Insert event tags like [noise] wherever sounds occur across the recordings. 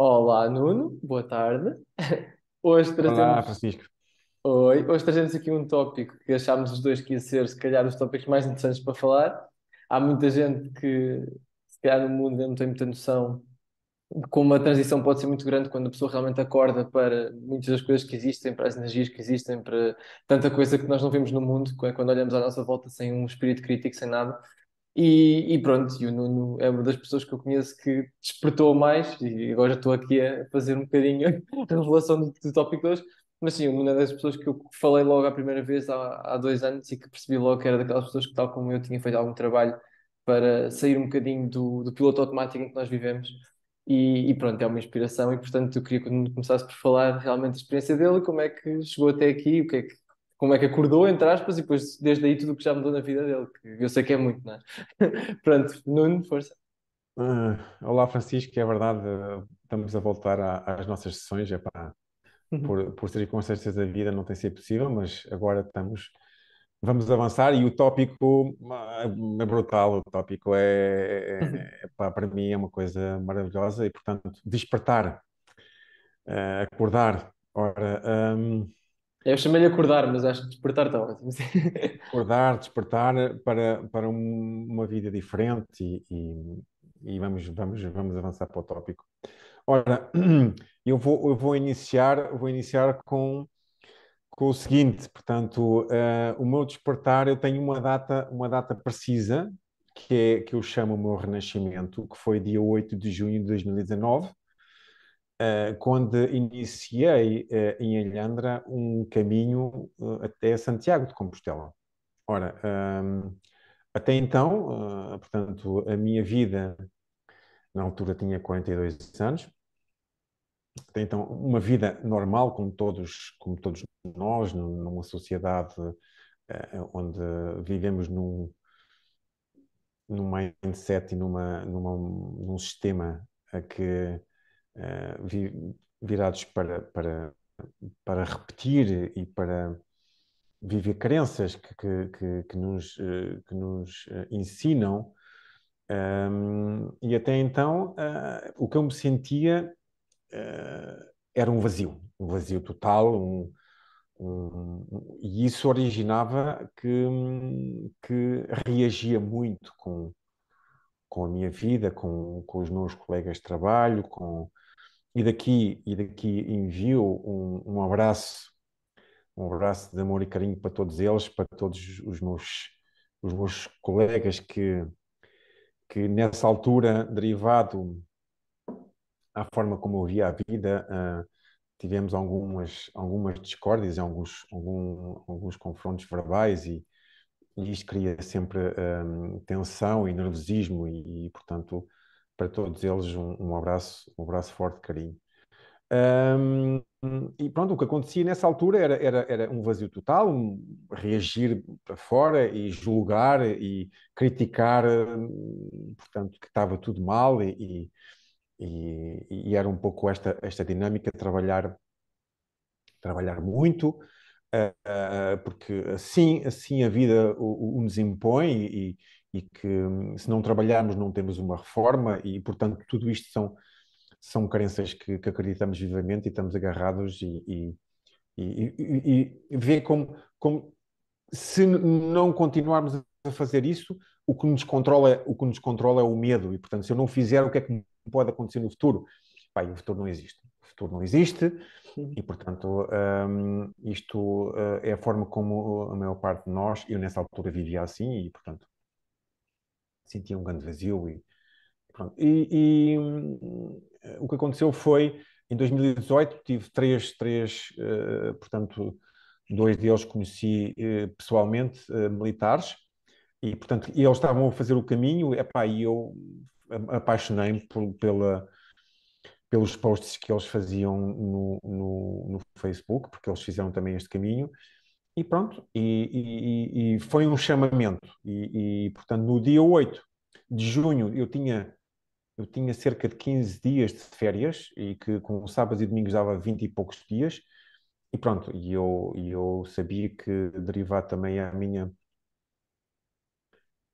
Olá, Nuno, boa tarde. [laughs] Hoje Olá, Francisco. Oi, hoje trazemos aqui um tópico que achámos os dois que ia ser, se calhar, os tópicos mais interessantes para falar. Há muita gente que, se calhar, no mundo não tem muita noção de como a transição pode ser muito grande quando a pessoa realmente acorda para muitas das coisas que existem, para as energias que existem, para tanta coisa que nós não vemos no mundo, é quando olhamos à nossa volta sem um espírito crítico, sem nada. E, e, pronto, e o Nuno é uma das pessoas que eu conheço que despertou mais, e agora estou aqui a fazer um bocadinho [laughs] a revelação do, do tópico de hoje, mas sim, o Nuno é das pessoas que eu falei logo a primeira vez há, há dois anos e que percebi logo que era daquelas pessoas que, tal como eu, tinha feito algum trabalho para sair um bocadinho do, do piloto automático em que nós vivemos. E, e pronto, é uma inspiração, e portanto eu queria que o Nuno começasse por falar realmente da experiência dele, como é que chegou até aqui, o que é que como é que acordou, entre aspas, e depois desde aí tudo o que já mudou na vida dele, que eu sei que é muito, não é? [laughs] Pronto, Nuno, força. Uh, olá Francisco, é verdade, estamos a voltar a, às nossas sessões, é pá, uhum. por, por circunstâncias da vida não tem sido possível, mas agora estamos, vamos avançar e o tópico ah, é brutal, o tópico é, uhum. é, pá, para mim é uma coisa maravilhosa e portanto despertar, uh, acordar, ora... Um, eu chamei-lhe acordar, mas acho que despertar está ótimo. [laughs] acordar, despertar para, para uma vida diferente e, e, e, vamos, vamos, vamos avançar para o tópico. Ora, [clears throat] eu vou, eu vou iniciar, vou iniciar com, com o seguinte, portanto, uh, o meu despertar, eu tenho uma data, uma data precisa, que é que eu chamo o meu renascimento, que foi dia 8 de junho de 2019, ah, quando iniciei uh, em Alhandra um caminho uh, até Santiago de Compostela. Ora, um, até então, portanto, a minha vida, na altura tinha 42 anos, até então, uma vida normal, como todos, como todos nós, numa sociedade onde vivemos num, num mindset e numa, numa, num sistema a que eh, virados para, para, para repetir e para viver crenças que, que, que, nos, que nos eh, eh, ensinam. Um, e até então, uh, o que eu me sentia uh, era um vazio, um vazio total, um, um, e isso originava que, que reagia muito com, com a minha vida, com, com os meus colegas de trabalho, com, e daqui, e daqui envio um, um abraço, um abraço de amor e carinho para todos eles, para todos os meus, os meus colegas que, que nessa altura, derivado à forma como eu via a vida, uh, tivemos algumas, algumas discórdias, alguns, algum, alguns confrontos verbais e, e isto cria sempre um, ah, tensão e nervosismo e, e portanto, para todos eles um, um abraço, um abraço forte, carinho. Um, e pronto, o que acontecia nessa altura era, era, era um vazio total, um reagir para fora e julgar e criticar, hum, portanto, que estava tudo mal e, e, e era um pouco esta, esta dinâmica, trabalhar, trabalhar muito, uh, uh, porque assim, assim a vida o, o nos impõe e, e que hum, se não trabalharmos não temos uma reforma e, portanto, tudo isto são, são crenças que, que acreditamos vivamente e estamos agarrados e, e, e, e ver como, como se não continuarmos a fazer isso, o que nos controla, o que nos controla é o medo e, portanto, se eu não fizer, o que é que pode acontecer no futuro? Pai, o futuro não existe. O futuro não existe uhum. e, portanto, um, isto eh, é a forma como a maior parte de nós, eu nessa altura vivia assim e, portanto, sentia um grande vazio e pronto. E, e eh, o que aconteceu foi, em 2018, tive três, três uh, portanto, dois deles conheci uh, pessoalmente, uh, militares, e portanto, eles estavam a fazer o caminho, epá, e eu apaixonei-me pela pelos posts que eles faziam no, no, no, Facebook, porque eles fizeram também este caminho, e pronto, e, e, e foi um chamamento. E, e, portanto, no dia 8 de junho, eu tinha, eu tinha cerca de 15 dias de férias, e que com sábados e domingos dava 20 e poucos dias. E pronto, e eu, eu sabia que derivava também à minha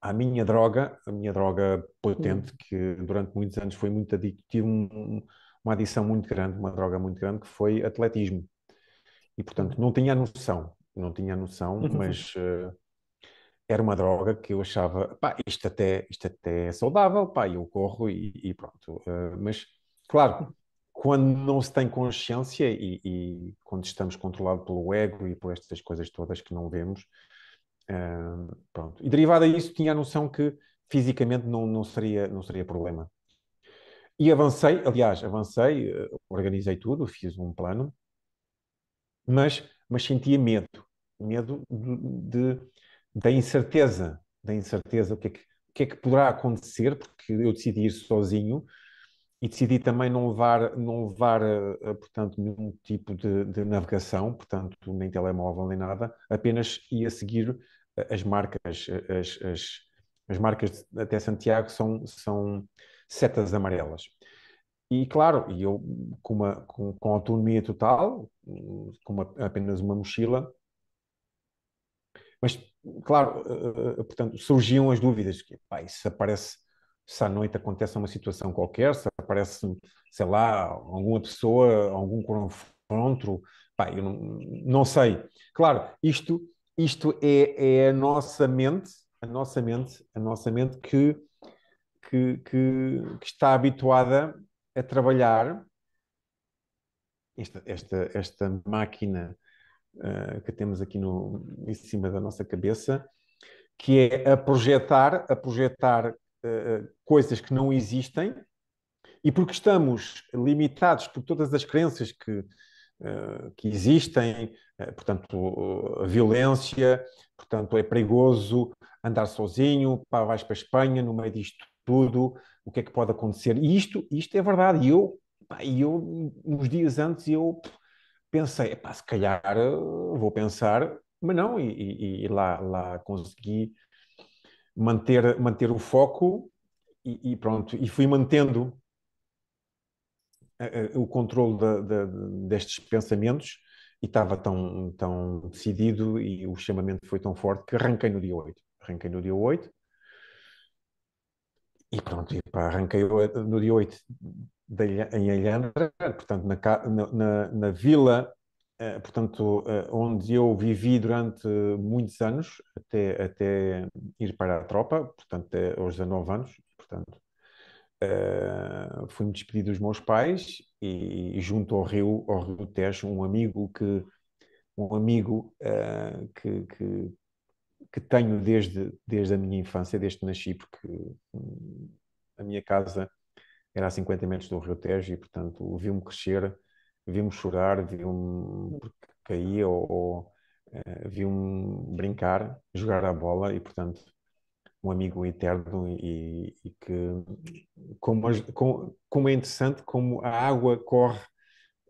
a minha droga, a minha droga potente, que durante muitos anos foi muito adicto, tive um, uma adição muito grande, uma droga muito grande, que foi atletismo. E, portanto, não tinha a noção não tinha noção, uhum. mas uh, era uma droga que eu achava, pá, isto até, isto até é saudável, pá, eu corro e, e pronto. Uh, mas, claro, quando não se tem consciência e, e, quando estamos controlados pelo ego e por estas coisas todas que não vemos, uh, pronto. E derivado a isso tinha a noção que fisicamente não, não, seria, não seria problema. E avancei, aliás, avancei, organizei tudo, fiz um plano, mas mas sentia medo. Medo de, de, da incerteza. Da incerteza, o que, é que, o que é que poderá acontecer, porque eu decidi ir sozinho e decidi também não levar, não levar eh, portanto, nenhum tipo de, de navegação, portanto, nem telemóvel nem nada, apenas ia seguir eh, as marcas, eh, as, as, as marcas até Santiago são, são setas amarelas. E claro, e eu com, uma, com, com autonomia total, com uma, apenas uma mochila. Mas, claro, eh, eh, eh, portanto, surgiam as dúvidas que, pá, se aparece, se à noite acontece uma situação qualquer, se aparece, sei lá, alguma pessoa, algum confronto, pá, eu não, não sei. Claro, isto, isto é, é a nossa mente, a nossa mente, a nossa mente que, que, que, que está habituada a trabalhar esta, esta, esta máquina uh, que temos aqui no, em cima da nossa cabeça, que é a projetar, a projetar uh, coisas que não existem, e porque estamos limitados por todas as crenças que, que existem, portanto, a violência, portanto, é perigoso andar sozinho, pá, vais para a Espanha, no meio disto tudo, o que é que pode acontecer? E isto, isto é verdade, e eu e eu, uns dias antes, eu pensei, pá, se calhar eh, vou pensar, mas não, e, e, e lá, lá consegui manter, manter o foco e, e pronto, e fui mantendo eh, eh, o controle de, de, destes pensamentos e estava tão, tão decidido e o chamamento foi tão forte que arranquei no dia 8. Arranquei no dia 8 e pronto, e pá, arranquei no dia 8 de, em Alhandra, portanto, na, na, na vila eh, portanto, eh, onde eu vivi durante muitos anos, até, até ir para a tropa, portanto, até aos 19 anos, portanto, eh, fui-me despedir dos meus pais e, e, junto ao rio, ao rio Tejo, um amigo que, um amigo que, que, que, tenho desde, desde a minha infância, desde que nasci, porque hum, a minha casa era a 50 metros do Rio Tejo e, portanto, viu-me crescer, viu-me chorar, viu-me cair ou, ou uh, eh, viu-me brincar, jogar a bola e, portanto, um amigo eterno e, e que, como, como, como é interessante, como a água corre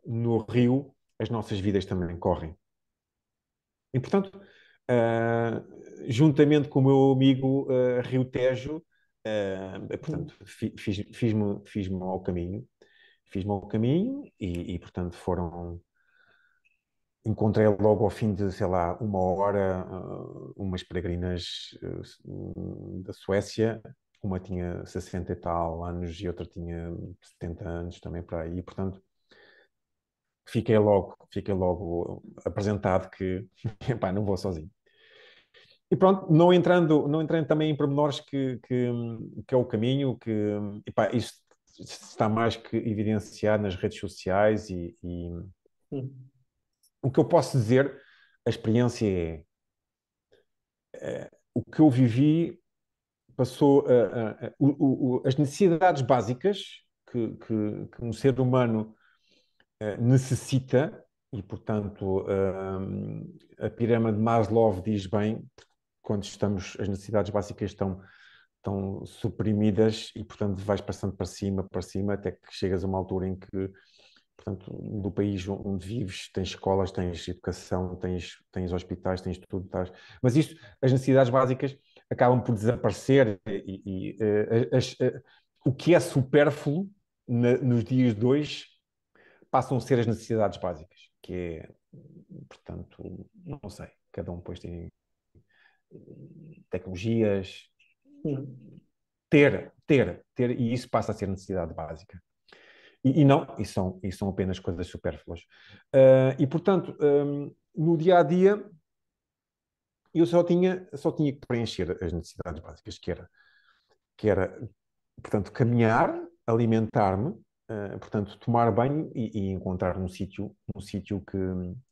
no rio, as nossas vidas também correm. E, portanto, uh, juntamente com o meu amigo uh, Rio Tejo, Uh, portanto, fiz-me fiz fiz ao caminho, fiz-me ao caminho e, e, portanto, foram. Encontrei logo ao fim de, sei lá, uma hora, uh, umas peregrinas uh, da Suécia, uma tinha 60 e tal anos e outra tinha 70 anos também para aí, e, portanto, fiquei logo, fiquei logo apresentado que, [laughs] epá, não vou sozinho. E pronto, não entrando, não entrando também em pormenores que, que, que é o caminho, que epá, isto está mais que evidenciado nas redes sociais e, e... o que eu posso dizer, a experiência é, é o que eu vivi passou a, a, a, o, o, as necessidades básicas que, que, que um ser humano eh, necessita e portanto eh, a pirâmide de Maslow diz bem quando estamos, as necessidades básicas estão, estão suprimidas e, portanto, vais passando para cima, para cima, até que chegas a uma altura em que, portanto, do país onde vives, tens escolas, tens educação, tens, tens hospitais, tens tudo, mas isto, as necessidades básicas acabam por desaparecer e, e uh, as, uh, o que é supérfluo na, nos dias de hoje passam a ser as necessidades básicas, que é, portanto, não sei, cada um depois tem tecnologias, ter, ter, ter, e isso passa a ser necessidade básica. E, e não, e são, e são apenas coisas supérfluas. Uh, e, portanto, um, no dia a dia, eu só tinha, só tinha que preencher as necessidades básicas, que era, que era portanto, caminhar, alimentar-me, uh, portanto, tomar banho e, e encontrar um sítio um sítio que,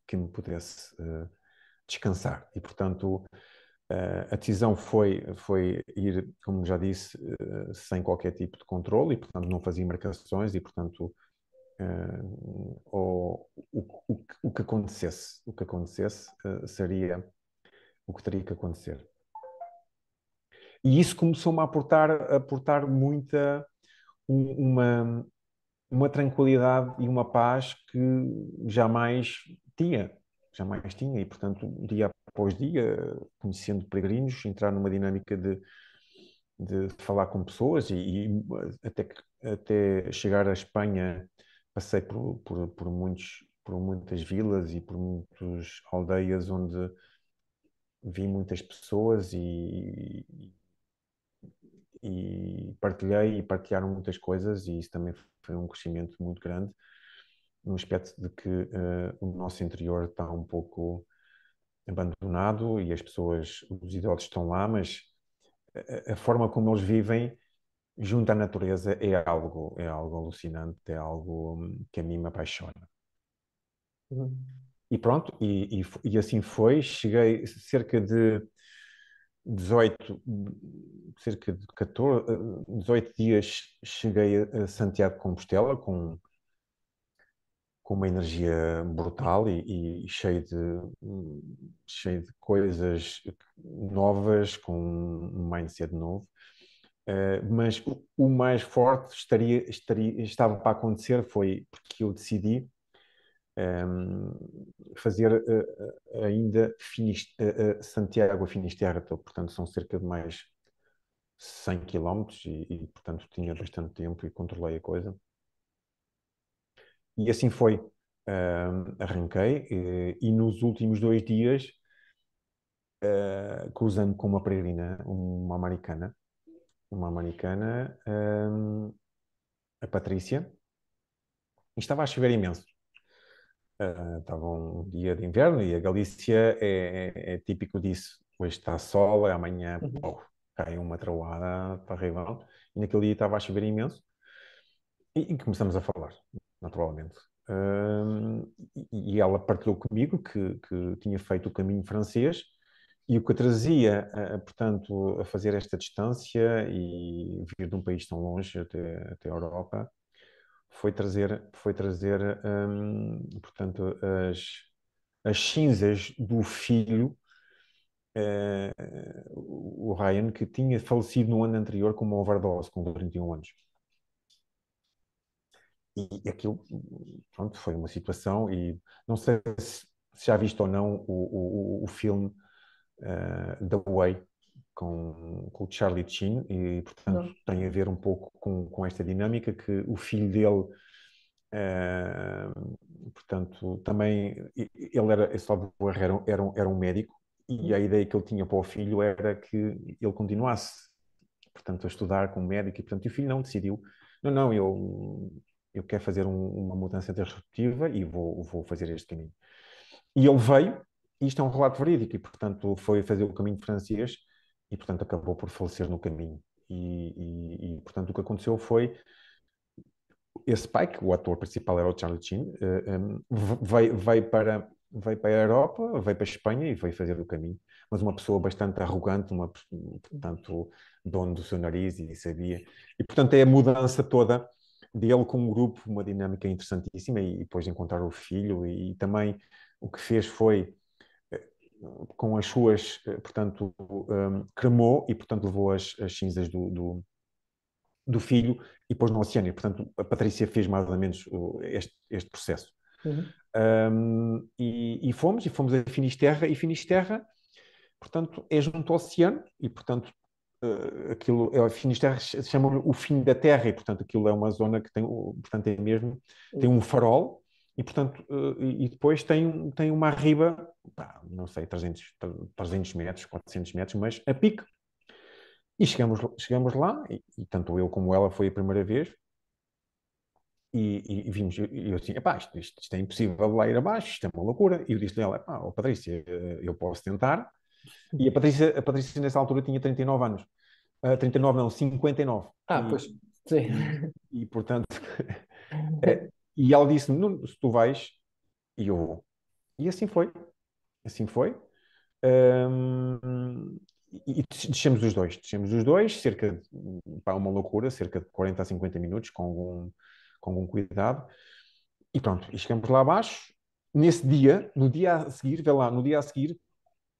que me pudesse uh, descansar. E, portanto, eh, a decisão foi, foi ir, como já disse, eh, sem qualquer tipo de controle e, portanto, não fazia marcações e, portanto, uh, o, o, o, que acontecesse, o que acontecesse uh, seria o que teria que acontecer. E isso começou-me a aportar, a aportar muita, um, uma, uma tranquilidade e uma paz que jamais tinha jamais tinha, e portanto, dia após dia, conhecendo peregrinos, entrar numa dinâmica de, de falar com pessoas e, e até, até chegar à Espanha passei por, por, por, muitos, por muitas vilas e por muitas aldeias onde vi muitas pessoas e, e partilhei e partilharam muitas coisas e isso também foi um crescimento muito grande no aspecto de que uh, o nosso interior está um pouco abandonado e as pessoas, os idosos estão lá, mas a, a forma como eles vivem junto à natureza é algo, é algo alucinante, é algo hum, que a mim me apaixona. Uhum. E pronto, e, e, e, assim foi. Cheguei cerca de 18, cerca de 14, 18 eh, dias cheguei a Santiago de Compostela com uma energia brutal e, e cheio, de, hum, cheio de coisas novas, com um mindset novo. Uh, mas o, o, mais forte estaria, estaria, estava para acontecer foi porque eu decidi um, ehm, fazer uh, ainda Finist uh, Santiago a Finisterra, então, portanto são cerca de mais 100 quilómetros e, e, portanto tinha bastante tempo e controlei a coisa. E assim foi. Uh, arranquei uh, e nos últimos dois dias uh, cruzando com uma peregrina, uma americana, uma americana, a Patrícia, e estava a chover imenso. Ah, estava um dia de inverno e a Galícia é, é, é típico disso. Hoje está sol, amanhã uhum. pô, cai uma trauada terrível. E naquele dia estava a chover imenso e, e começamos a falar, naturalmente. Um, e ela partilhou comigo que, que, tinha feito o caminho francês e o que a trazia, a, portanto, a fazer esta distância e vir de um país tão longe até, até a Europa foi trazer, foi trazer um, portanto, as, as cinzas do filho, uh, o Ryan, que tinha falecido no ano anterior com uma overdose, com 31 anos e aquilo, pronto, foi uma situação e não sei se, já viste ou não o, o, o filme uh, The Way com, com o Charlie Chin e, portanto, não. tem a ver um pouco com, com esta dinâmica que o filho dele uh, portanto, também ele era, esse era, era, um, era um médico e a uhum. ideia que ele tinha para o filho era que ele continuasse, portanto, a estudar como médico e, portanto, e o filho não decidiu não, não, eu eu quero fazer um, uma mudança disruptiva e vou, vou fazer este caminho. E ele veio, isto é um relato verídico, e portanto foi fazer o caminho francês e portanto acabou por falecer no caminho. E, e, e portanto o que aconteceu foi esse pai, que o ator principal era o Charlie Chin, uh, eh, um, ehm, veio, veio, para, veio para a Europa, veio para a Espanha e veio fazer o caminho. Mas uma pessoa bastante arrogante, uma, portanto, dono do seu nariz e sabia. E portanto é a mudança toda dele com um grupo, uma dinâmica interessantíssima, e, e depois de encontrar o filho, e, e, também o que fez foi eh, com as suas, eh, portanto, um, cremou e, portanto, levou as, as cinzas do, do, do, filho e pôs no oceano. E, portanto, a Patrícia fez mais ou menos este, este processo. Uhum. Um, e, e, fomos, e fomos a Finisterra, e Finisterra, portanto, é junto ao oceano, e, portanto, eh, aquilo é o fim se chama o fim da terra e portanto aquilo é uma zona que tem portanto é mesmo tem um farol e portanto eh, e depois tem tem uma riba pá, não sei 300 300 metros 400 metros mas a pique e chegamos chegamos lá e, e tanto eu como ela foi a primeira vez e, e, e vimos, eu, eu assim, epá, isto, isto, é impossível lá ir abaixo, isto é uma loucura. E eu disse-lhe ela, pá, oh, Patrícia, eh, eu posso tentar, e a Patrícia, a Patrícia nessa altura tinha 39 anos. Uh, ah, 39 não, 59. Ah, e, pois, sim. E, portanto, [laughs] é, e ela disse se tu vais, e eu vou. E assim foi. Assim foi. Um, e deixamos os dois, deixamos os dois, cerca de, pá, uma loucura, cerca de 40 a 50 minutos, com algum, com algum cuidado. E pronto, e chegamos lá abaixo. Nesse dia, no dia a seguir, vê lá, no dia a seguir,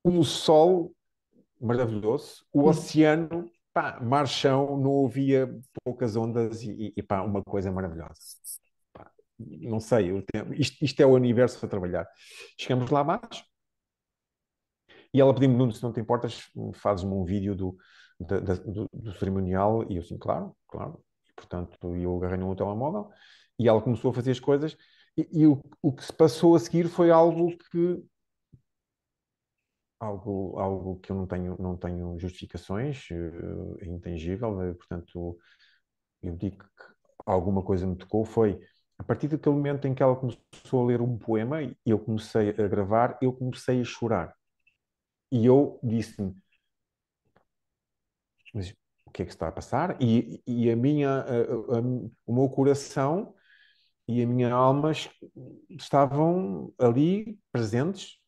o sol, maravilhoso, o uhum. oceano, pá, mar chão, não havia poucas ondas e, e pá, uma coisa maravilhosa. Pá, não sei, tenho, isto, isto, é o universo a trabalhar. Chegamos lá abaixo e ela pediu-me, Nuno, se não te importas, fazes-me um vídeo do, da, da, do, do, cerimonial e eu assim, claro, claro. E, portanto, eu agarrei no telemóvel e ela começou a fazer as coisas e, e o, o que se passou a seguir foi algo que algo, algo que eu não tenho, não tenho justificações, eh, é intangível, eh, portanto, eu digo que alguma coisa me tocou. Foi a partir daquele momento em que ela começou a ler um poema e eu comecei a gravar, eu comecei a chorar. E eu disse-me: Mas o que é que está a passar? E, e a minha, a, a, a, o meu coração e a minha alma estavam ali presentes,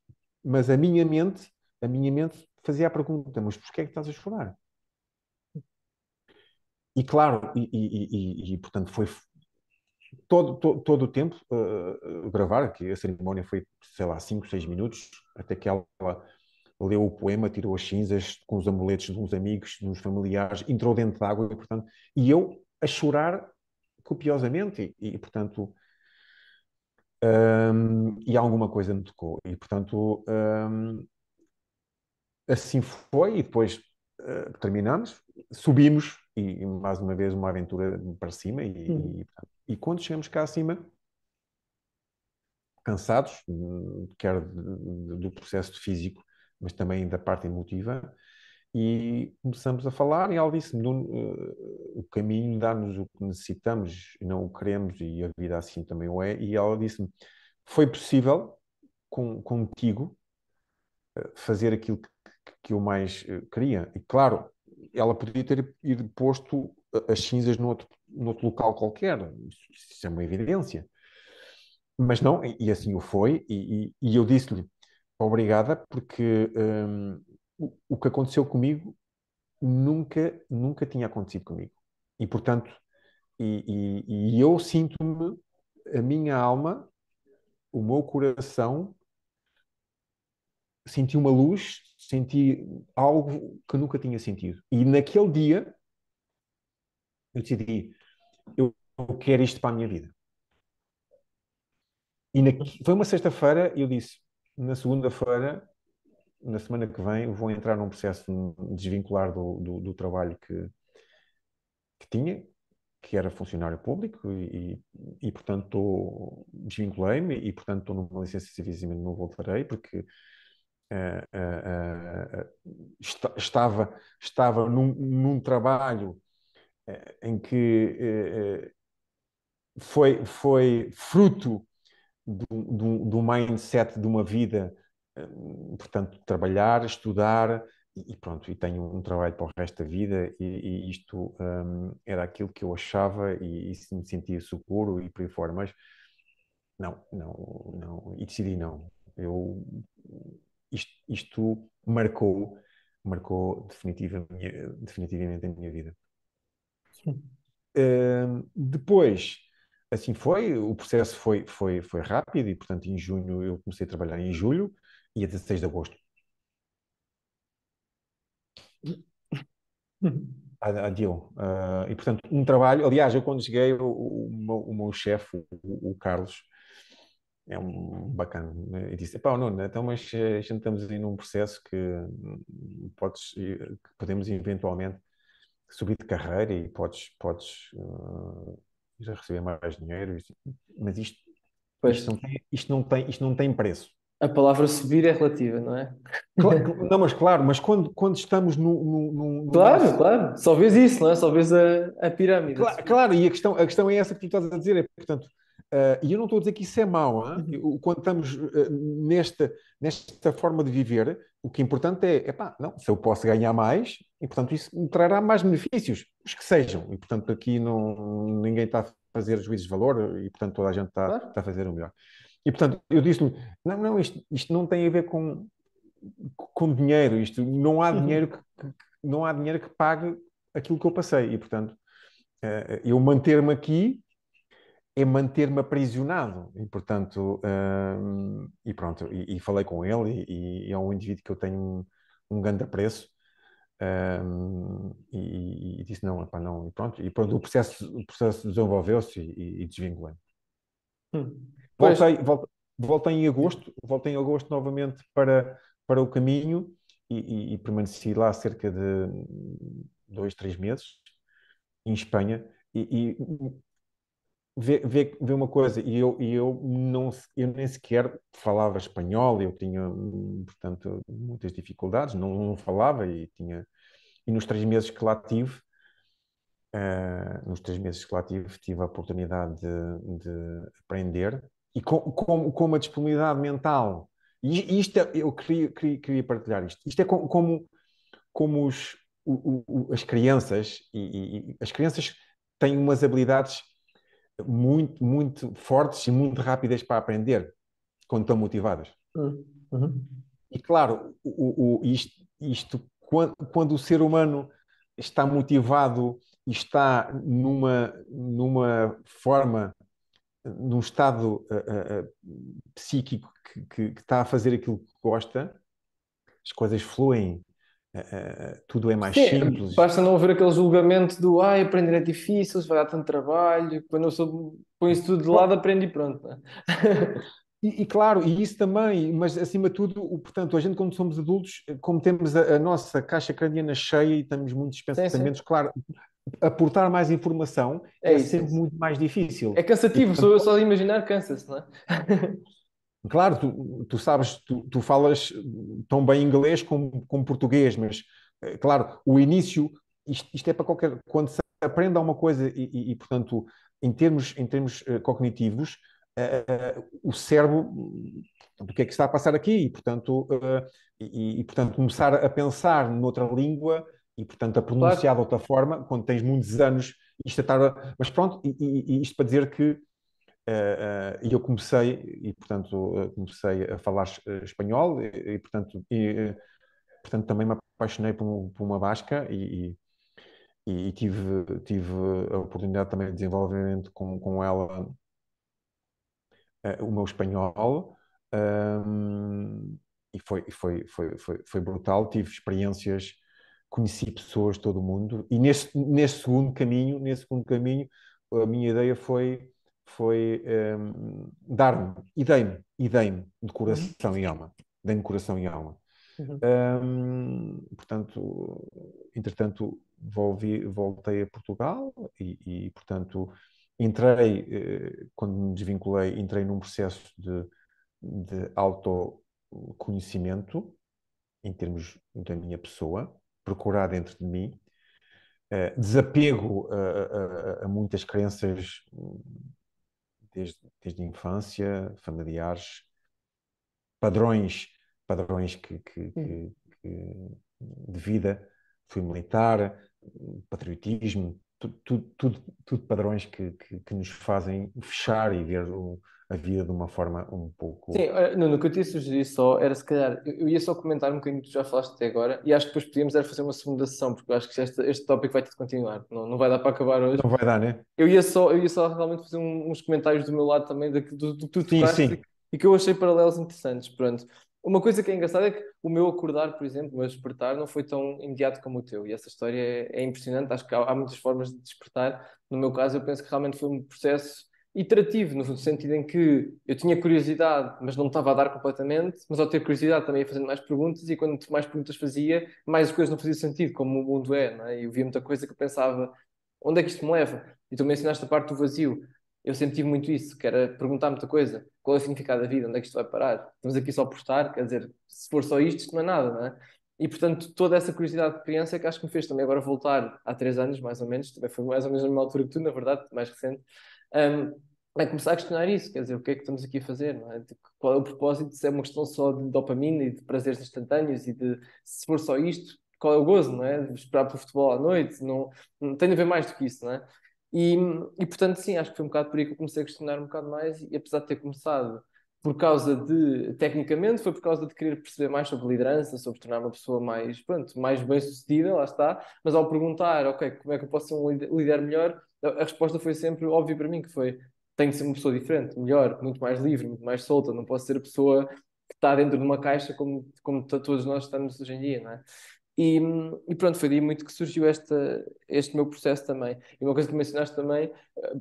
mas a minha mente a minha mente fazia a pergunta: mas porquê é que estás a chorar? E claro, e, e, e, e portanto foi todo, todo, todo o tempo uh, gravar, que a cerimónia foi, sei lá, 5, 6 minutos, até que ela leu o poema, tirou as cinzas com os amuletos de uns amigos, de uns familiares, entrou dentro da água e, portanto, e eu a chorar copiosamente e, e portanto, um, ehm, e alguma coisa me tocou. E, portanto, um, ehm, assim foi, e depois uh, terminamos, subimos, e mais uma vez uma aventura para cima, e, hum. e, e quando chegamos cá acima, cansados, hum, quer do processo físico, mas também da parte emotiva, e começamos a falar e ela disse-me uh, o caminho dá-nos o que necessitamos e não o queremos e a vida assim também o é e ela disse-me foi possível com, contigo eh, fazer aquilo que que eu mais eh, queria. E claro, ela podia ter ido posto eh, as cinzas noutro, noutro local qualquer, isso é uma evidência. Mas não, e assim o foi, e, e, e eu disse-lhe obrigada, porque um, o, o que aconteceu comigo nunca, nunca tinha acontecido comigo. E portanto, e, e, e eu sinto-me, a minha alma, o meu coração senti uma luz, senti algo que nunca tinha sentido. E naquele dia eu decidi, eu quero isto para a minha vida. E na, foi uma sexta-feira, eu disse, na segunda-feira, na semana que vem, vou entrar num processo de desvincular do, do, do trabalho que, que tinha, que era funcionário público e, e, e portanto, desvinculei-me e, portanto, estou numa licença civis e não voltarei, porque eh, eh, eh, estava, estava num, num trabalho em que foi, foi fruto do, do, do, mindset de uma vida, portanto, trabalhar, estudar e pronto, e tenho um trabalho para o resto da vida e, e isto um, era aquilo que eu achava e, e me sentia seguro e por aí fora, mas não, não, não, e decidi não. Eu isto, isto marcou, marcou definitivamente, definitivamente a minha vida. Uh, depois, assim foi, o processo foi, foi, foi rápido e, portanto, em junho eu comecei a trabalhar em julho e a 16 de agosto. Uhum. Adil Uh, ah, e, portanto, um trabalho. Aliás, eu quando cheguei, o, o, o meu, meu chefe, o, o, Carlos, é um bacana. Né? E disse: pá, Nuno, então, mas eh, a gente estamos aí num processo que, hum, podes, que podemos eventualmente subir de carreira e podes, podes uh, eh, já receber mais dinheiro. Assim. Mas isto, isto não, tem, isto, não tem, isto não tem preço. A palavra subir é relativa, não é? Claro, não, mas claro, mas quando, quando estamos no, no, no Claro, claro. Só vês isso, não é? Só vês a, a pirâmide. Claro, claro, e a questão, a questão é essa que tu estás a dizer. É, portanto, Uh, e eu não estou a dizer que isso é mau. Hein? Uhum. Quando estamos uh, nesta, nesta forma de viver, o que é importante é, epá, não, se eu posso ganhar mais, e portanto isso me trará mais benefícios, os que sejam. E portanto aqui não, ninguém está a fazer juízes de valor e portanto toda a gente está, claro. está a fazer o melhor. E portanto eu disse-lhe, não, não, isto, isto não tem a ver com, com dinheiro, isto não há uhum. dinheiro que, que não há dinheiro que pague aquilo que eu passei. E portanto uh, eu manter-me aqui é manter-me aprisionado. E, portanto, um, e pronto, e, e, falei com ele, e, e, é um indivíduo que eu tenho um, um grande apreço. Um, e, e, disse não, epá, não, e pronto, e pronto, o processo, o processo desenvolveu-se e, e, Hum. Voltei, voltei, voltei, em agosto, voltei em agosto novamente para, para o caminho e, permaneci lá cerca de dois, três meses em Espanha e, vê, vê, vê uma coisa, e eu, e eu, não, eu nem sequer falava espanhol, eu tinha, portanto, muitas dificuldades, não, não falava e tinha. E nos três meses que lá tive, uh, nos três meses que lá tive, tive a oportunidade de, de aprender e com, com, com uma disponibilidade mental. E isto é, eu queria, queria, queria, partilhar isto. Isto é como, como, como os, o, o, as crianças, e, e, as crianças têm umas habilidades muito, muito fortes e muito rápidas para aprender quando estão motivadas. Uhum. uhum. E claro, o, o, isto, isto quando, quando, o ser humano está motivado e está numa, numa forma, num estado uh, uh, psíquico que, que, que, está a fazer aquilo que gosta, as coisas fluem é, é, é, tudo é mais Sim, simples. Basta não haver aquele julgamento do ai, ah, aprender é difícil, vai dar tanto trabalho, quando eu sou, põe isso tudo de lado, aprendo e pronto. e, e, claro, e isso também, mas acima de tudo, o, portanto, a gente, quando somos adultos, como temos a, a nossa caixa craniana cheia e temos muitos pensamentos, sim, sim. claro, aportar mais informação é, é sempre muito mais difícil. É cansativo, e, portanto, só, só imaginar cansa-se, não é? [laughs] Claro, tu, tu sabes, tu, tu, falas tão bem inglês como, como português, mas, eh, claro, o início, isto, isto, é para qualquer. Quando se aprende uma coisa e, e, e, portanto, em termos, em termos eh, cognitivos, uh, uh, o cérebro O que é que está a passar aqui e, portanto, e, e, portanto começar a pensar noutra língua e, portanto, a pronunciar claro. de outra forma, quando tens muitos anos, isto a estar... Mas pronto, e, e, isto para dizer que eh, eh, e eu comecei, e portanto eh, comecei a falar espanhol, e, portanto, e, portanto também me apaixonei por, por uma vasca e, e, e, tive, tive a oportunidade também de desenvolvimento com, com ela o meu espanhol. Um, ehm, e foi, foi, foi, foi, foi brutal. Tive experiências, conheci pessoas de todo o mundo. E nesse, nesse segundo caminho, nesse segundo caminho, a minha ideia foi foi um, ehm, dar-me, e dei-me, e dei-me de coração uhum. e alma. Dei-me coração e alma. Uhum. Um, ehm, portanto, entretanto, voltei a Portugal e, e portanto, entrei, eh, quando me desvinculei, entrei num processo de, de autoconhecimento em termos da minha pessoa, procurar dentro de mim, eh, desapego a, a, a muitas crenças desde, desde a infância, familiares, padrões, padrões que, que, hum. que, que de vida. Fui militar, patriotismo, tudo, tudo, tudo, padrões que, que, que, nos fazem fechar e ver o, a vida de uma forma um pouco. Sim, eh, não, no que eu te sugeri só era se calhar, eu ia só comentar um bocadinho que tu já falaste até agora e acho que depois podíamos era fazer uma segunda sessão, porque eu acho que este, este tópico vai ter de continuar, não, não vai dar para acabar hoje. Não vai dar, né? Eu ia só, eu ia só realmente fazer um, uns comentários do meu lado também do, do, do que tu sim, sim. E, que eu achei paralelos interessantes. Pronto. Uma coisa que é engraçada é que o meu acordar, por exemplo, o meu despertar não foi tão imediato como o teu. E essa história é, é impressionante. Acho que há, há muitas formas de despertar. No meu caso, eu penso que realmente foi um processo iterativo, no sentido em que eu tinha curiosidade, mas não me estava a dar completamente, mas ao ter curiosidade também ia fazendo mais perguntas, e quanto mais perguntas fazia, mais as coisas não faziam sentido, como o mundo é, é, e Eu via muita coisa que eu pensava, onde é que isto me leva? E tu mencionaste a parte do vazio, eu senti muito isso, que era perguntar muita coisa, qual é o significado da vida, onde é que isto vai parar? Estamos aqui só por estar, quer dizer, se for só isto, isto não é nada, é? E, portanto, toda essa curiosidade de criança que acho que me fez também agora voltar há três anos, mais ou menos, também foi mais ou menos na mesma altura que tu, na verdade, mais recente, um, é começar a questionar isso, quer dizer, o que é que estamos aqui a fazer, não é? De, tipo, qual é o propósito, se é uma questão só de dopamina e de prazeres instantâneos e de, se for só isto, qual é o gozo, não é? De esperar pelo futebol à noite, não, não tem a ver mais do que isso, não é? E, e portanto, sim, acho que foi um bocado por aí que eu comecei a questionar um bocado mais e apesar de ter começado por causa de, tecnicamente, foi por causa de querer perceber mais sobre liderança, sobre tornar uma pessoa mais, pronto, mais bem-sucedida, lá está. Mas ao perguntar, ok, como é que eu posso ser um líder melhor, a resposta foi sempre óbvia para mim, que foi, tenho que ser uma pessoa diferente, melhor, muito mais livre, muito mais solta, não posso ser a pessoa que está dentro de uma caixa como, como todos nós estamos hoje em dia, não é? E, e, pronto, foi daí muito que surgiu esta, este meu processo também. E uma coisa que mencionaste também,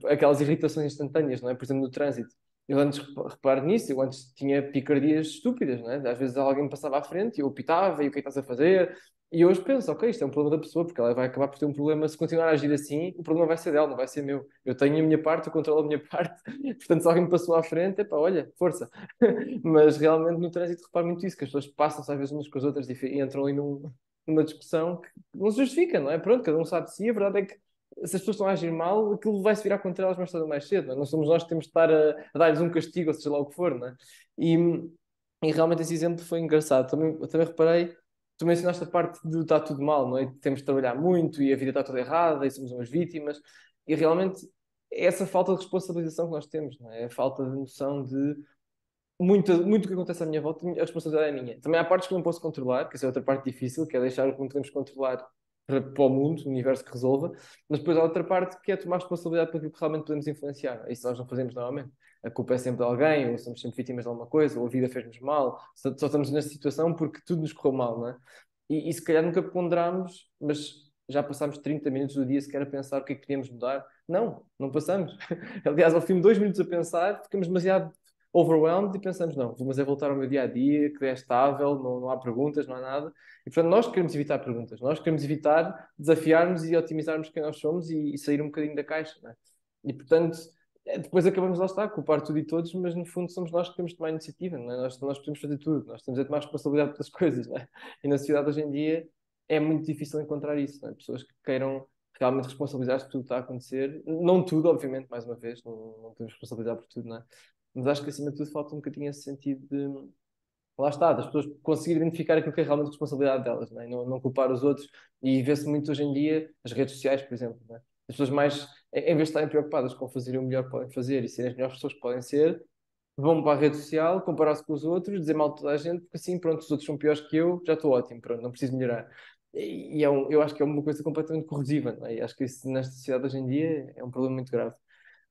eh, aquelas irritações instantâneas, não é? Por exemplo, no trânsito. Eu antes, reparo nisso, eu antes tinha picardias estúpidas, não é? Às vezes alguém passava à frente e eu pitava e o é que estás a fazer? E hoje penso, ok, isto é um problema da pessoa, porque ela vai acabar por ter um problema. Se continuar a agir assim, o problema vai ser dela, não vai ser meu. Eu tenho a minha parte, eu controlo a minha parte. [laughs] Portanto, se alguém me passou à frente, é pá, olha, força. [laughs] Mas realmente no trânsito reparo muito isso, que as pessoas passam-se às vezes umas com as outras e entram ali num, numa discussão que não se justifica, não é? Pronto, cada um sabe de si. A verdade é que se as pessoas estão a agir mal, aquilo vai-se virar contra elas mais tarde ou mais cedo. É? Não, somos nós que temos de estar a, a dar-lhes um castigo, ou seja lá o que for, não é? E, e realmente esse exemplo foi engraçado. Também, também reparei, tu mencionaste a parte de está tudo mal, não é? Temos de trabalhar muito e a vida está toda errada e somos umas vítimas. E realmente é essa falta de responsabilização que nós temos, não é? é a falta de noção de muito, muito o que acontece à minha volta, a responsabilidade é minha. Também há partes que não posso controlar, que essa é outra parte difícil, que é deixar o que não podemos controlar para, para o mundo, o universo que resolva, mas depois há outra parte que é tomar responsabilidade para aquilo que realmente podemos influenciar. É isso nós não fazemos normalmente. A culpa é sempre de alguém, ou somos sempre vítimas de alguma coisa, ou a vida fez-nos mal, só, só estamos nessa situação porque tudo nos correu mal, não é? E, e se calhar nunca ponderámos, mas já passámos 30 minutos do dia sequer a pensar o que é que podíamos mudar. Não, não passamos. [laughs] Aliás, ao fim de dois minutos a pensar, ficamos demasiado overwhelmed e pensamos, não, mas é voltar ao meu dia a dia, que é estável, não, não há perguntas, não há nada. E portanto, nós queremos evitar perguntas, nós queremos evitar desafiarmos e otimizarmos quem nós somos e, e sair um bocadinho da caixa. Né? E portanto, é, depois acabamos lá estar, culpar tudo e todos, mas no fundo somos nós que temos de tomar iniciativa, não é? nós, nós podemos fazer tudo, nós temos de tomar responsabilidade pelas [laughs] coisas. né? E na sociedade hoje em dia é muito difícil encontrar isso, né? pessoas que queiram realmente responsabilizar-se por tudo que está a acontecer. Não tudo, obviamente, mais uma vez, não, não temos responsabilidade por tudo, não é? mas acho que acima de tudo falta um bocadinho esse sentido de lá está, das pessoas conseguir identificar aquilo que é realmente a responsabilidade delas, né? não, não, culpar os outros. E vê-se muito hoje em dia as redes sociais, por exemplo. Né? As pessoas mais, em vez de estarem preocupadas com fazer o melhor que podem fazer e serem as melhores pessoas que podem ser, vão para a rede social, comparar-se com os outros, dizer mal de toda a gente, porque assim, pronto, os outros são piores que eu, já estou ótimo, pronto, não preciso melhorar. E, é um, eu acho que é uma coisa completamente corrosiva. Né? acho que isso, nesta sociedade hoje em dia, é um problema muito grave.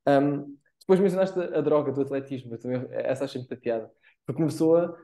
Um, depois mencionaste a, droga do atletismo, eu também, essa achei muita piada. Porque uma pessoa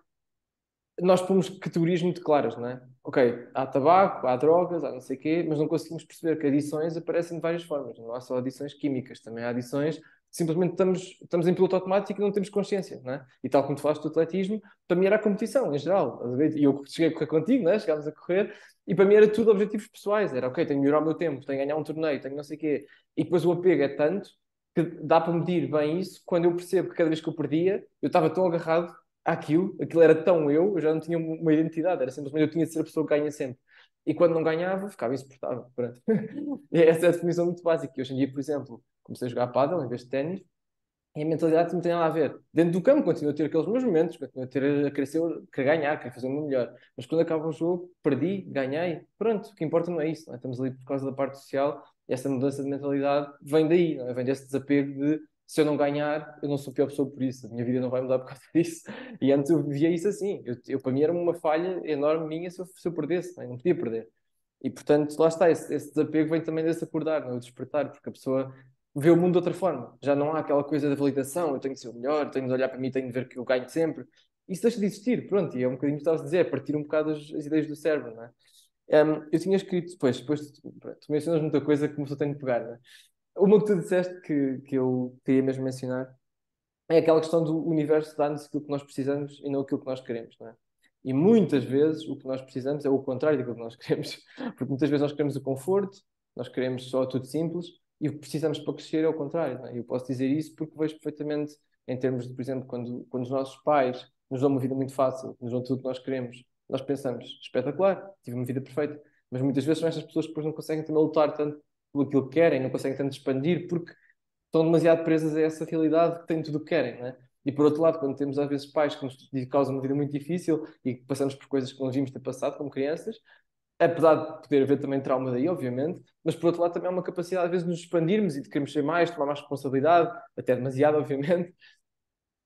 Nós pomos categorias muito claras, não é? Ok, há tabaco, há drogas, há não sei o quê, mas não conseguimos perceber que adições aparecem de várias formas. Não há só adições químicas, também há adições simplesmente estamos, estamos em piloto automático e não temos consciência, não é? E tal como tu falaste do atletismo, para mim era a competição, em geral. E eu cheguei a correr contigo, não é? Chegámos a correr, e para mim era tudo objetivos pessoais. Era, ok, tenho que melhorar o meu tempo, tenho que ganhar um torneio, tenho não sei o quê. E depois o apego é tanto que dá para medir bem isso, quando eu percebo que cada vez que eu perdia, eu estava tão agarrado àquilo, aquilo era tão eu, eu já não tinha uma identidade, era simplesmente eu tinha de ser a pessoa que ganha sempre. E quando não ganhava, ficava insuportável. Pronto. [laughs] Essa é a definição muito básica. Hoje em dia, por exemplo, comecei a jogar pádel em vez de ténis, e a mentalidade não tem nada a ver. Dentro do campo continuo a ter aqueles meus momentos, continuo a, ter, a querer, ser, a querer ganhar, a querer fazer o meu melhor. Mas quando acaba o jogo, perdi, ganhei, pronto, o que importa não é isso. Não é? Estamos ali por causa da parte social essa mudança de mentalidade vem daí, é? vem desse desapego de se eu não ganhar, eu não sou pior pessoa por isso, a minha vida não vai mudar por causa [laughs] disso. E antes eu via isso assim, eu, eu para mim era uma falha enorme minha se eu, se eu perdesse, não, é? não podia perder. E portanto, lá está, esse, esse desapego vem também desse acordar, não? É? o despertar, porque a pessoa vê o mundo de outra forma. Já não há aquela coisa da validação, eu tenho de ser o melhor, tenho de olhar para mim, tenho de ver que eu ganho sempre. Isso deixa de existir, pronto, e é um bocadinho o que estavas a dizer, é partir um bocado as, as ideias do cérebro, não é? Um, eu tinha escrito depois, depois tu mencionas muita coisa que começou a ter que pegar, né? Uma que tu disseste que, que eu queria mesmo mencionar é aquela questão do universo dar-nos aquilo que nós precisamos e não aquilo que nós queremos, não é? E muitas vezes o que nós precisamos é o contrário daquilo que nós [laughs] queremos, porque muitas vezes nós queremos o conforto, nós queremos só tudo simples e o que precisamos para crescer é o contrário, não é? Eu posso dizer isso porque vejo perfeitamente em termos de, por exemplo, quando, quando os nossos pais nos dão uma vida muito fácil, nos dão tudo o que nós queremos, nós pensamos, espetacular, tive uma vida perfeita. Mas muitas vezes são estas pessoas que depois não conseguem também lutar tanto pelo aquilo que querem, não conseguem tanto expandir porque estão demasiado presas a essa realidade que têm tudo o que querem, né? E por outro lado, quando temos às vezes pais que nos causam uma vida muito difícil e que passamos por coisas que não devíamos ter passado como crianças, apesar de poder haver também trauma daí, obviamente, mas por outro lado também há uma capacidade às vezes de nos expandirmos e de queremos ser mais, tomar mais responsabilidade, até demasiado, [laughs] obviamente,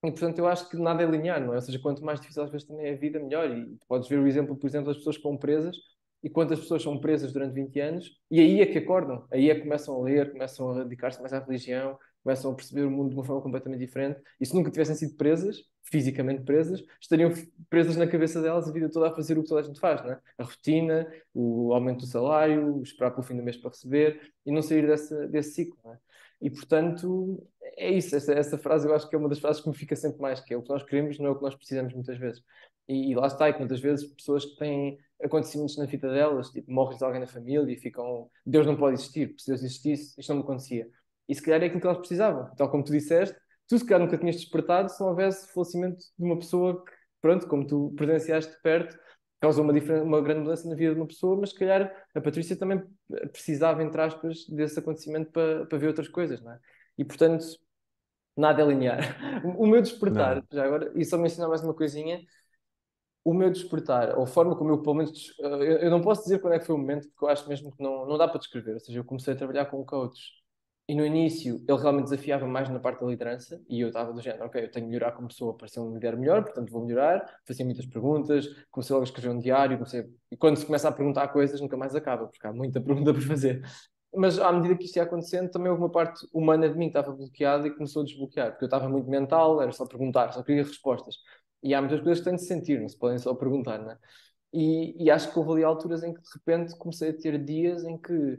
e, portanto, eu acho que nada é linear, não é? Ou seja, quanto mais difícil às vezes também é a vida, melhor. E podes ver o exemplo, por exemplo, das pessoas que estão presas e quantas pessoas são presas durante 20 anos e aí é que acordam, aí é que começam a ler, começam a dedicar-se mais à religião, começam a perceber o mundo de uma forma completamente diferente. E se nunca tivessem sido presas, fisicamente presas, estariam presas na cabeça delas a vida toda a fazer o que toda a gente faz, é? A rotina, o aumento do salário, esperar pelo fim do mês para receber e não sair dessa, desse ciclo, é? E portanto, é isso, essa, essa, frase eu acho que é uma das frases que me fica sempre mais, que é o que nós queremos não é o que nós precisamos muitas vezes. E, e lá está, e que muitas vezes pessoas que têm acontecimentos na vida delas, tipo, morre alguém na família e ficam, Deus não pode existir, se Deus existisse, isto não me acontecia. E se calhar é aquilo que elas precisavam. Então, como tu disseste, tu se calhar nunca tinhas despertado se não houvesse falecimento de uma pessoa que, pronto, como tu presenciaste de perto, causou uma, uma grande mudança na vida de uma pessoa, mas se calhar a Patrícia também precisava, entre aspas, desse acontecimento para, para ver outras coisas, não é? E portanto, nada é linear. [laughs] O meu despertar, não. já agora, e só mencionar mais uma coisinha, o meu despertar, ou a forma como eu, pelo menos, eh, eu não posso dizer quando é que foi o momento, porque eu acho mesmo que não, não dá para descrever. Ou seja, eu comecei a trabalhar com coaches e no início ele realmente desafiava mais na parte da liderança e eu estava do género, ok, eu tenho que melhorar como pessoa para ser um líder melhor, portanto vou melhorar. Fazia muitas perguntas, comecei logo a escrever um diário, comecei... e quando se começa a perguntar coisas nunca mais acaba, porque há muita [laughs] pergunta por fazer mas à medida que isto ia acontecendo, também houve uma parte humana de mim que estava bloqueada e começou a desbloquear, porque eu estava muito mental, era só perguntar, só queria respostas. E há muitas coisas que têm de sentir, não se podem só perguntar, não é? E, e acho que houve ali alturas em que de repente comecei a ter dias em que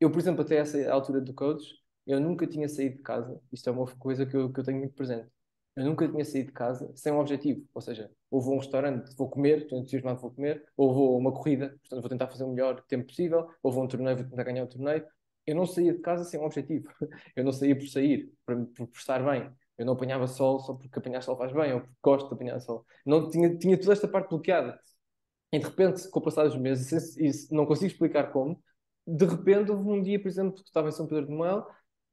eu, por exemplo, até essa altura do coach, eu nunca tinha saído de casa. Isto é uma coisa que eu, que eu tenho muito presente. Eu nunca tinha saído de casa sem um objetivo, ou seja, ou vou a um restaurante, vou comer, estou entusiasmado, vou comer, ou vou a uma corrida, portanto vou tentar fazer o melhor tempo possível, ou vou a um torneio, vou tentar ganhar o torneio. Eu não saía de casa sem um objetivo. [laughs] Eu não saía por sair, por, por estar bem. Eu não apanhava sol só porque apanhar sol faz bem, ou porque gosto de apanhar sol. Não, tinha, tinha toda esta parte bloqueada. E de repente, com o passar dos meses, e não consigo explicar como, de repente houve um dia, por exemplo, que estava em São Pedro de Moel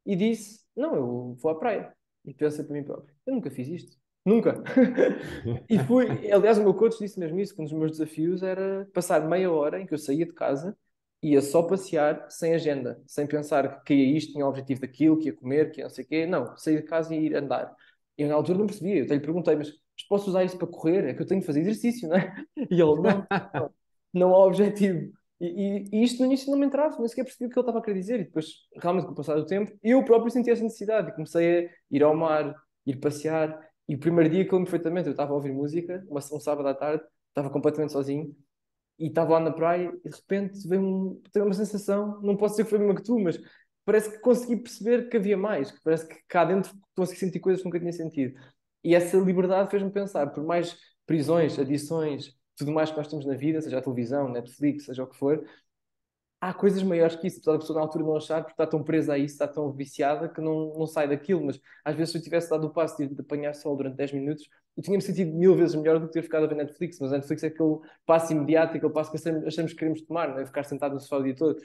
e disse: Não, eu vou à praia. E pensei para mim próprio: Eu nunca fiz isto. Nunca. [laughs] e fui, aliás, o meu coach disse mesmo isso, que um dos meus desafios era passar meia hora em que eu saía de casa e ia só passear sem agenda, sem pensar que ia isto, tinha o objetivo daquilo, que ia comer, que ia não sei o quê. Não, sair de casa e ir andar. E na altura não percebia, eu até lhe perguntei, mas posso usar isso para correr? É que eu tenho que fazer exercício, não é? [laughs] E ele, não, não, não há objetivo. E, e, e, isto no início não me entrava, nem sequer percebi o que ele estava a querer dizer. E depois, realmente, com o passar do tempo, eu próprio senti essa necessidade e comecei a ir ao mar, ir passear. E o primeiro dia que eu me perfeitamente, eu estava a ouvir música, uma, um sábado à tarde, estava completamente sozinho, e estava lá na praia, e de repente veio um, teve uma sensação, não posso dizer que foi a mesma que tu, mas parece que consegui perceber que havia mais, que parece que cá dentro consegui sentir coisas que nunca tinha sentido. E essa liberdade fez-me pensar, por mais prisões, adições, tudo mais que nós temos na vida, seja a televisão, Netflix, seja o que for, há coisas maiores que isso, apesar da pessoa na altura não achar, porque está tão presa a isso, está tão viciada que não, não sai daquilo. Mas às vezes, se eu tivesse dado o passo de, de apanhar sol durante 10 minutos, eu tinha-me sentido mil vezes melhor do que ter ficado a ver Netflix. Mas a Netflix é aquele passo imediato, aquele passo que achamos que queremos tomar, não é? Ficar sentado no sofá o dia todo.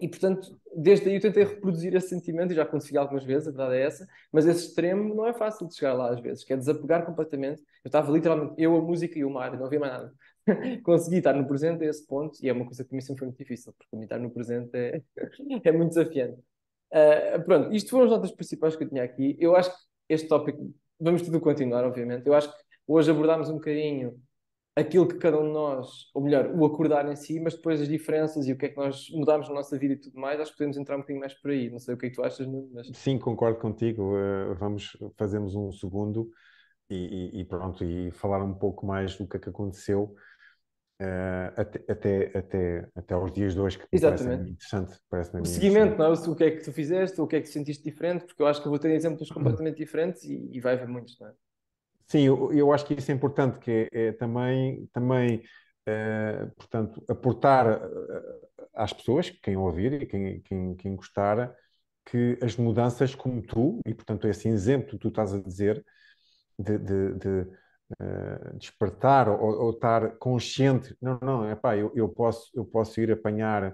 E portanto, desde aí eu tentei reproduzir esse sentimento e já consegui algumas vezes, a verdade é essa, mas esse extremo não é fácil de chegar lá às vezes, que é desapegar completamente. Eu estava literalmente eu, a música e o mar, não havia mais nada. [laughs] consegui estar no presente a esse ponto, e é uma coisa que para mim sempre foi muito difícil, porque estar no presente é, [laughs] é muito desafiante. Uh, pronto, isto foram as notas principais que eu tinha aqui. Eu acho que este tópico, vamos tudo continuar, obviamente. Eu acho que hoje abordámos um bocadinho aquilo que cada um de nós, ou melhor, o acordar em si, mas depois as diferenças e o que é que nós mudámos na nossa vida e tudo mais, acho que podemos entrar um bocadinho mais por aí. Não sei o que é que tu achas, mas... Sim, concordo contigo. Uh, vamos, fazemos um segundo e, e, e, pronto, e falar um pouco mais do que é que aconteceu eh, até, até, até, até aos dias de hoje, que parece interessante. Parece o seguimento, não é? O que é que tu fizeste, o que é que sentiste diferente, porque eu acho que vou ter exemplos uhum. completamente diferentes e, e vai haver muitos, não é? Sim, eu, eu, acho que isso é importante, que é, é também, também uh, portanto, aportar eh, às pessoas, quem ouvir e quem, quem, quem gostar, que as mudanças como tu, e portanto esse é assim exemplo que tu estás a dizer, de, de, de eh, despertar ou, ou, estar consciente. Não, não, é pá, eu, eu, posso, eu posso ir apanhar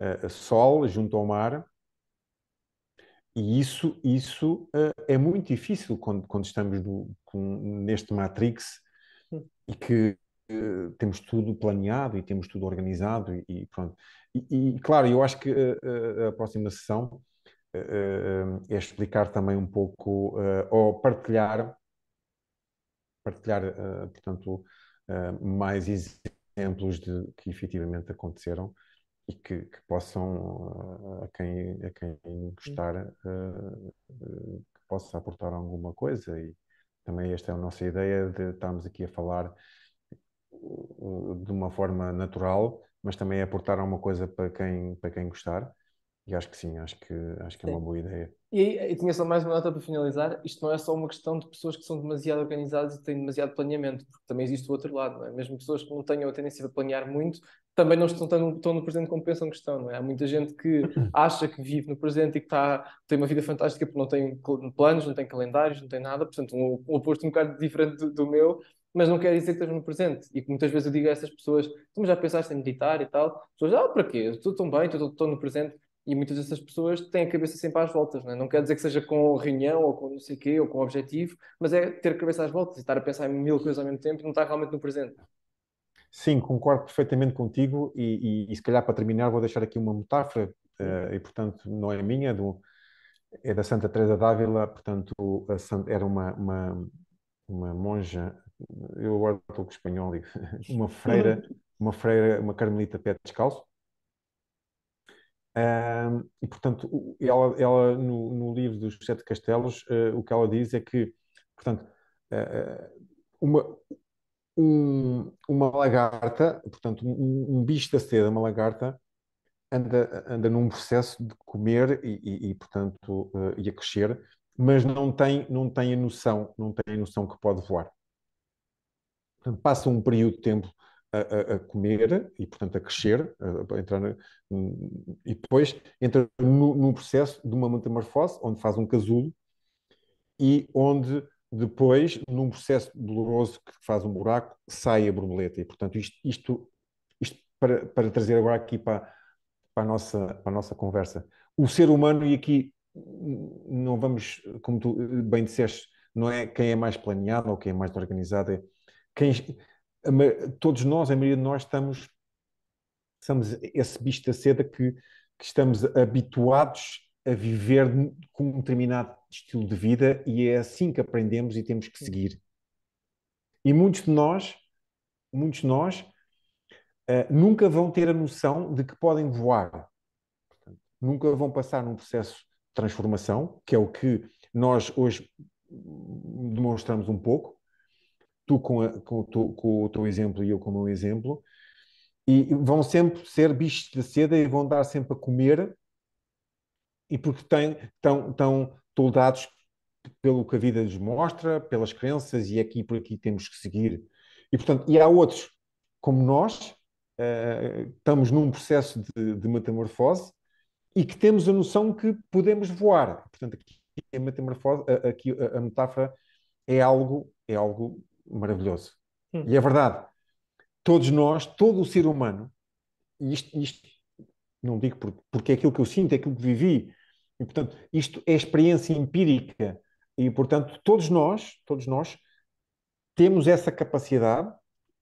uh, sol junto ao mar. E isso, isso uh, é muito difícil quando, quando estamos do, com, neste Matrix e que temos tudo planeado e temos tudo organizado e, e pronto. E, e, claro, eu acho que a próxima sessão é explicar também um pouco ou partilhar partilhar, uh, portanto, uh, mais exemplos de que efetivamente aconteceram e que, que possam, eh, a, quem, a quem gostar, que possa aportar alguma coisa. E também esta é a nossa ideia de estarmos aqui a falar de uma forma natural, mas também aportar alguma coisa para quem, para quem gostar. E acho que sim, acho que, acho que é uma boa ideia. E, e tinha só mais uma nota para finalizar: isto não é só uma questão de pessoas que são demasiado organizadas e têm demasiado planeamento, porque também existe o outro lado, não é? Mesmo pessoas que não tenham a tendência de planear muito também não estão, tão, tão no presente como pensam que estão, não é? Há muita gente que uhum. acha que vive no presente e que está tem uma vida fantástica porque não tem planos, não tem calendários, não tem nada, portanto, um, um oposto um bocado diferente do, do meu, mas não quer dizer que estás no presente. E muitas vezes eu digo a essas pessoas: tu já pensaste em meditar e tal? As pessoas, ah, para quê? Estou tão bem, estou, estou no presente. E muitas dessas pessoas têm a cabeça sempre às voltas, não, é? não quer dizer que seja com reunião ou com não sei o quê ou com objetivo, mas é ter a cabeça às voltas e estar a pensar em mil coisas ao mesmo tempo e não estar realmente no presente. Sim, concordo perfeitamente contigo e, e, e se calhar para terminar vou deixar aqui uma metáfora uh, e portanto não é minha, do, é da Santa Teresa d'Ávila, portanto Santa, era uma, uma, uma monja, eu agora estou com espanhol, [laughs] uma freira, [laughs] uma freira, uma carmelita pé descalço, e, portanto, ela, ela no, no, livro dos Sete Castelos, uh, o que ela diz é que, portanto, uh, uma, um, uma lagarta, portanto, um, um, bicho da seda, uma lagarta, anda, anda num processo de comer e, e, e portanto, e a crescer, mas não tem, não tem a noção, não tem a noção que pode voar. Portanto, passa um período de tempo a, a, comer e, portanto, a crescer, a, a entrar na, e depois entra no, processo de uma metamorfose, onde faz um casulo e onde depois, num processo doloroso que faz um buraco, sai a borboleta. E, portanto, isto, isto, isto para, para trazer agora aqui para, para, a nossa, para a nossa conversa. O ser humano, e aqui não vamos, como tu eh, bem disseste, não é quem é mais planeado ou quem é mais organizado, é quem todos nós, a maioria de nós, estamos, somos esse bicho da seda que, que estamos habituados a viver com um determinado estilo de vida e é assim que aprendemos e temos que seguir. E muitos de nós, muitos de nós, uh, nunca vão ter a noção de que podem voar. Portanto, nunca vão passar num processo de transformação, que é o que nós hoje demonstramos um pouco, tu com, a, com, tu, com o teu exemplo e eu com o meu exemplo, e vão sempre ser bichos de seda e vão dar sempre a comer, e porque têm, estão, estão toldados pelo que a vida lhes mostra, pelas crenças, e é aqui por aqui temos que seguir. E, portanto, e há outros, como nós, uh, estamos num processo de, de, metamorfose e que temos a noção que podemos voar. Portanto, aqui a metamorfose, aqui a, a metáfora é algo, é algo maravilhoso. Hum. E é verdade. Todos nós, todo o ser humano, e isto, isto não digo porque é aquilo que eu sinto, é aquilo que vivi, e portanto, isto é experiência empírica, e portanto, todos nós, todos nós temos essa capacidade,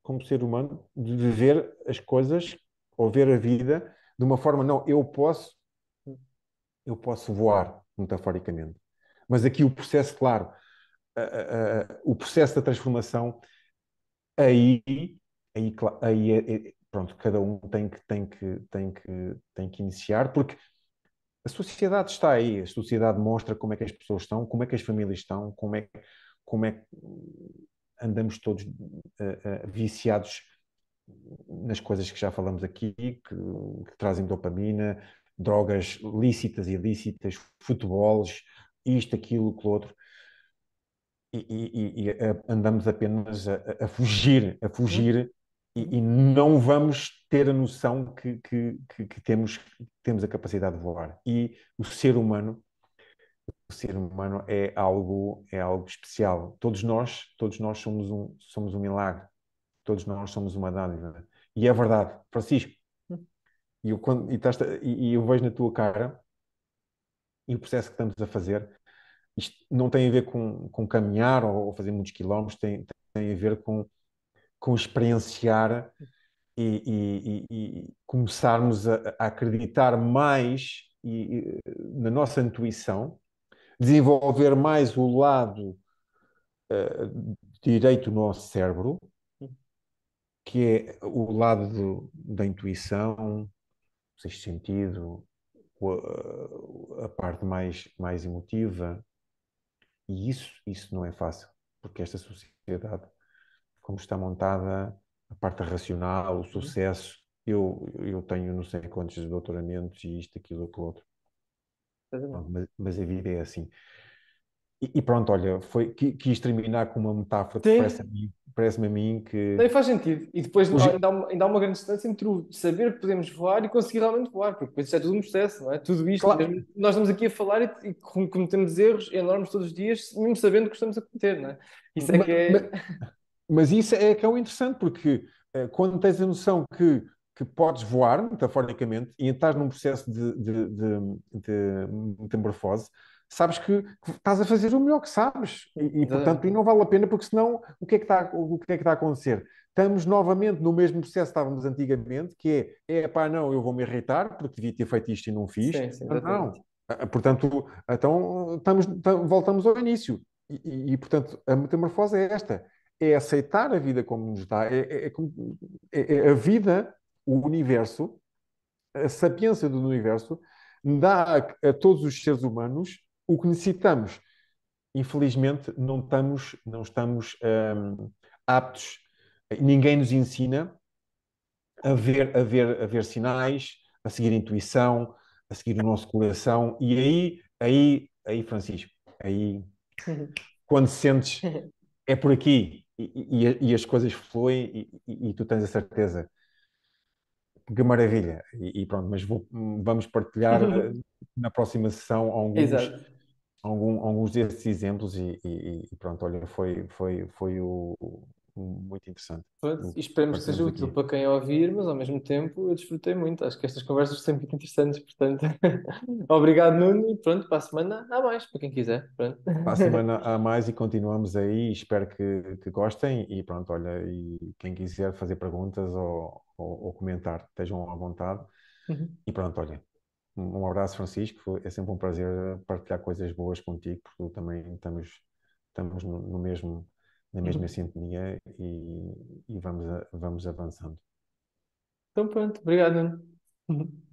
como ser humano, de viver as coisas ou ver a vida de uma forma, não, eu posso, eu posso voar, metaforicamente. Mas aqui o processo, claro, uh, o processo da transformação, aí, aí, aí é, é, pronto, cada um tem que, tem, que, tem, que, tem que iniciar, porque a sociedade está aí, a sociedade mostra como é que as pessoas estão, como é que as famílias estão, como é, como é que andamos todos uh, viciados nas coisas que já falamos aqui, que, que, trazem dopamina, drogas lícitas e ilícitas, futebols, isto, aquilo, aquilo outro e, e, e andamos apenas a, a, fugir, a fugir, uhum. e, e, não vamos ter a noção que, que, que, temos, que temos a capacidade de voar. E o ser humano, o ser humano é algo, é algo especial. Todos nós, todos nós somos um, somos um milagre. Todos nós somos uma dádiva. E é verdade, Francisco. Uhum. E eu, quando, e, e eu vejo na tua cara e o processo que estamos a fazer isto não tem a ver com, com caminhar ou fazer muitos quilómetros, tem, tem a ver com, com experienciar e, e, e, e começarmos a, a, acreditar mais na nossa intuição, desenvolver mais o lado uh, direito do nosso cérebro, que é o lado do, da intuição, sexto sentido, a, eh, a parte mais, mais emotiva, e isso, isso não é fácil, porque esta sociedade, como está montada, a parte racional, o uhum. sucesso, eu, eu tenho não sei quantos doutoramentos e isto, aquilo, aquilo outro. Mas, mas a vida é assim. E, e, pronto, olha, foi, quis terminar com uma metáfora que parece a mim Parece-me a mim que. Nem faz sentido. E depois ainda, há uma, ainda há uma grande distância entre o saber que podemos voar e conseguir realmente voar, porque depois isso é tudo um processo, não é? Tudo isto. Claro. Mesmo, nós estamos aqui a falar e, e, cometemos erros enormes todos os dias, mesmo sabendo que estamos a cometer, não é? Isso é mas, que é. Mas, mas, isso é que é o interessante, porque eh, quando tens a noção que, que podes voar, metaforicamente, e estás num processo de, de, de, de metamorfose, sabes que, que, estás a fazer o melhor que sabes e, e portanto, e não vale a pena porque senão o que, é que está, o que é que está a acontecer? Estamos novamente no mesmo processo que estávamos antigamente, que é, é pá, não, eu vou me irritar porque devia ter feito isto e não fiz. Sim, sim, não. Portanto, então estamos, voltamos ao início. E, e, portanto, a metamorfose é esta: é aceitar a vida como nos dá, é, é, é a vida, o universo, a sapiência do universo, dá a, a todos os seres humanos o que necessitamos. Infelizmente, não estamos, não estamos um, aptos, ninguém nos ensina a ver, a, ver, a ver sinais, a seguir a intuição, a seguir o nosso coração. E aí, aí, aí, Francisco, aí, quando sentes, é por aqui. E, e, e as coisas fluem e, e tu tens a certeza que maravilha! E, e, pronto, mas vou, hum, vamos partilhar uhum. eh, na próxima sessão alguns, Exato algum, alguns desses exemplos e, e, e, pronto, olha, foi, foi, foi o, o muito interessante. Pronto, espero que seja útil aqui. para quem ouvir, mas ao mesmo tempo eu desfrutei muito. Acho que estas conversas são muito interessantes, portanto, [laughs] obrigado, Nuno. E pronto, para a semana há mais, para quem quiser. Pronto. Para a semana [laughs] há mais e continuamos aí. Espero que, que gostem. E pronto, olha, e quem quiser fazer perguntas ou, ou, ou comentar, estejam à vontade. Uhum. E pronto, olha, um abraço, Francisco. É sempre um prazer eh, partilhar coisas boas contigo, porque também estamos, estamos no, mesmo, na mesma uhum. sintonia e, e vamos, vamos avançando. Então, pronto. Obrigado. Uhum. [laughs]